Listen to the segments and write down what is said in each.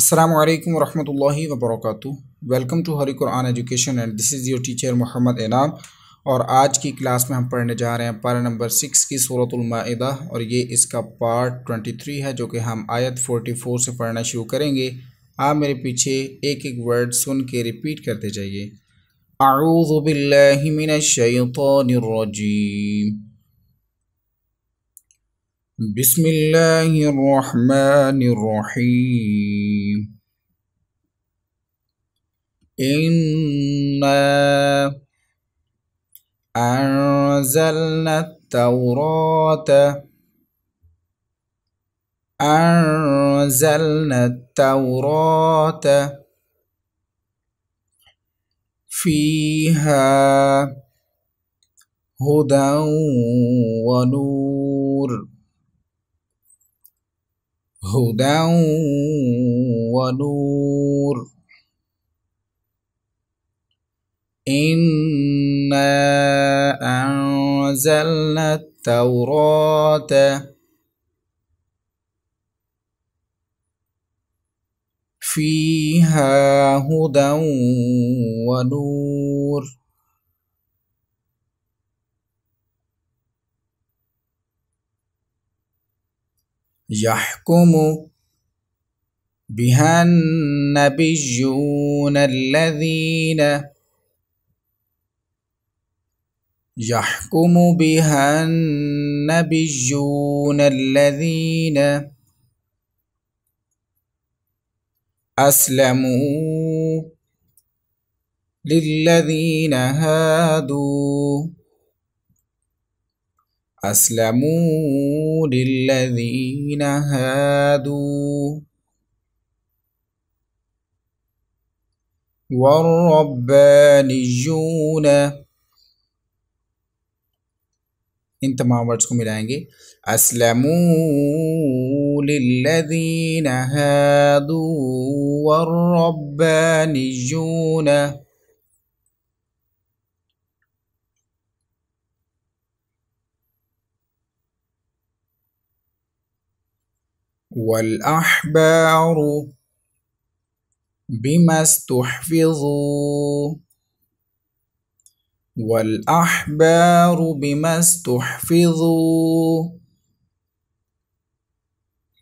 Assalamu alaikum wa rahmatullahi wa barakatuh. Welcome to Hari Quran Education and this is your teacher Muhammad Enam. और आज की क्लास में हम पढ़ने जा रहे हैं पारा नंबर सिक्स की सूरतमादा और ये इसका पार्ट ट्वेंटी थ्री है जो कि हम आयत फोर्टी फोर से पढ़ना शुरू करेंगे आप मेरे पीछे एक एक वर्ड सुन के रिपीट करते जाइए आऊज़बिल्लिमिनशतरजीम بسم الله الرحمن الرحيم إنا أنزلنا التوراة أنزلنا التوراة فيها هدى ونور هدى ونور إنا أنزلنا التوراة فيها هدى ونور يحكم بها النبيون الذين يحكم بها النبيون الذين أسلموا للذين هادوا أسلموا للذين هادوا والربانيون تمام ورڈز کو ملائیں گے اسلموا للذين هادوا والربانيون والأحبار بما استحفظوا والأحبار بما استحفظوا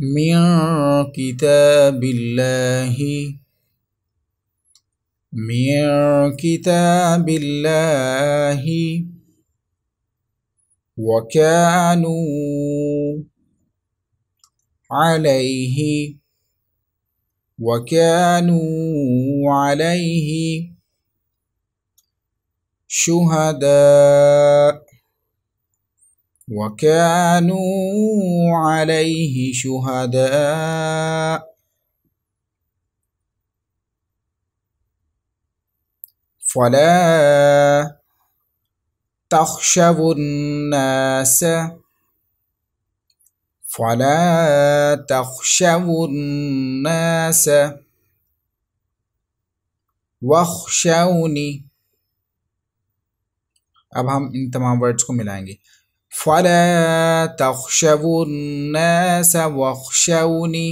من كتاب الله من كتاب الله وكانوا عليه وكانوا عليه شهداء وكانوا عليه شهداء فلا تخشوا الناس فلا تخشوا الناس واخشوني ہم ان تمام ورڈز کو ملائیں گے فلا تخشوا الناس واخشوني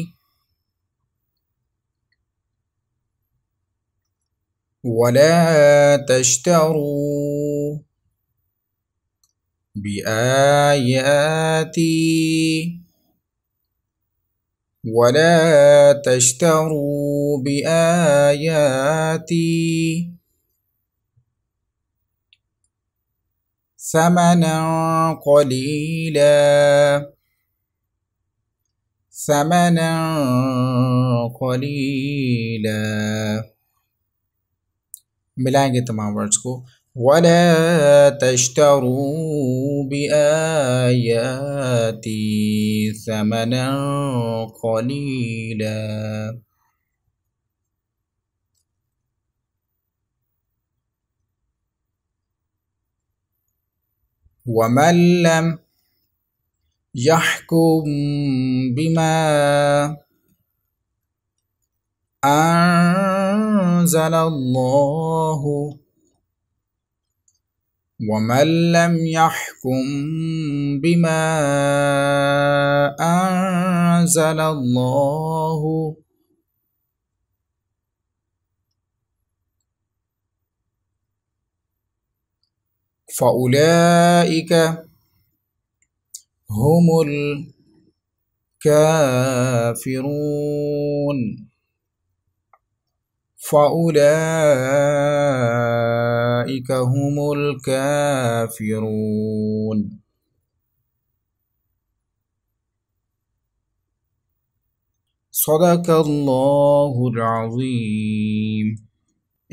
ولا تشتروا بآياتي ولا تشتروا بآياتي ثمنا قليلا ثمنا قليلا मिलाएंगे تمام वर्ड्स ولا تشتروا بآياتي ثمنا قليلا ومن لم يحكم بما أنزل الله ومن لم يحكم بما انزل الله فاولئك هم الكافرون فاولئك أولئك هم الكافرون सौदक अल्लाम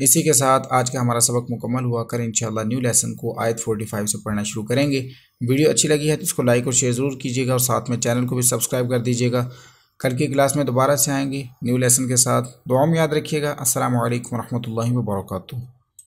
इसी के साथ आज का हमारा सबक मुकम्मल हुआ कर इंशाल्लाह न्यू लेसन को आयत 45 से पढ़ना शुरू करेंगे वीडियो अच्छी लगी है तो इसको लाइक और शेयर ज़रूर कीजिएगा और साथ में चैनल को भी सब्सक्राइब कर दीजिएगा कल की क्लास में दोबारा से आएंगे न्यू लेसन के साथ दुआ में याद रखिएगा असल वरहमल वर्का